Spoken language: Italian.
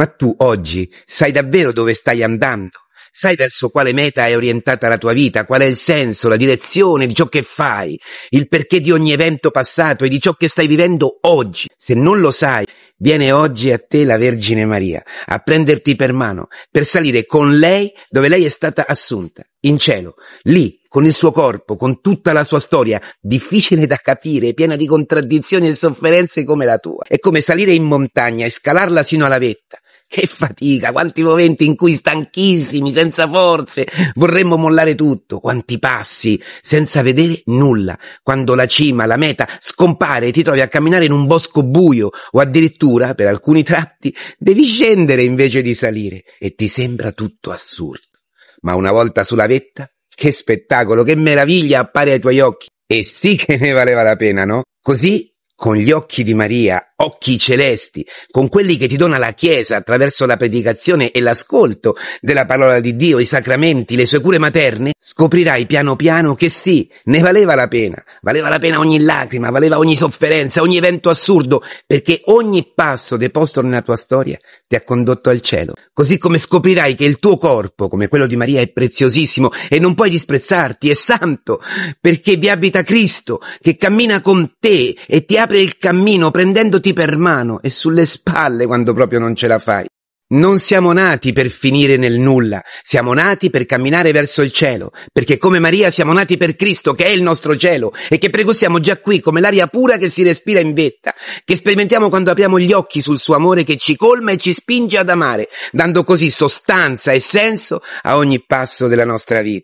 Ma tu oggi sai davvero dove stai andando? Sai verso quale meta è orientata la tua vita, qual è il senso, la direzione di ciò che fai, il perché di ogni evento passato e di ciò che stai vivendo oggi. Se non lo sai, viene oggi a te la Vergine Maria a prenderti per mano, per salire con lei dove lei è stata assunta, in cielo, lì, con il suo corpo, con tutta la sua storia, difficile da capire, piena di contraddizioni e sofferenze come la tua. È come salire in montagna e scalarla sino alla vetta che fatica, quanti momenti in cui stanchissimi, senza forze, vorremmo mollare tutto, quanti passi, senza vedere nulla. Quando la cima, la meta scompare e ti trovi a camminare in un bosco buio o addirittura, per alcuni tratti, devi scendere invece di salire e ti sembra tutto assurdo. Ma una volta sulla vetta, che spettacolo, che meraviglia appare ai tuoi occhi. E sì che ne valeva la pena, no? Così con gli occhi di Maria, occhi celesti, con quelli che ti dona la Chiesa attraverso la predicazione e l'ascolto della parola di Dio, i sacramenti, le sue cure materne, scoprirai piano piano che sì, ne valeva la pena, valeva la pena ogni lacrima, valeva ogni sofferenza, ogni evento assurdo, perché ogni passo deposto nella tua storia ti ha condotto al cielo. Così come scoprirai che il tuo corpo, come quello di Maria, è preziosissimo e non puoi disprezzarti, è santo, perché vi abita Cristo, che cammina con te e ti apre apre il cammino prendendoti per mano e sulle spalle quando proprio non ce la fai. Non siamo nati per finire nel nulla, siamo nati per camminare verso il cielo, perché come Maria siamo nati per Cristo che è il nostro cielo e che pregosiamo già qui come l'aria pura che si respira in vetta, che sperimentiamo quando apriamo gli occhi sul suo amore che ci colma e ci spinge ad amare, dando così sostanza e senso a ogni passo della nostra vita.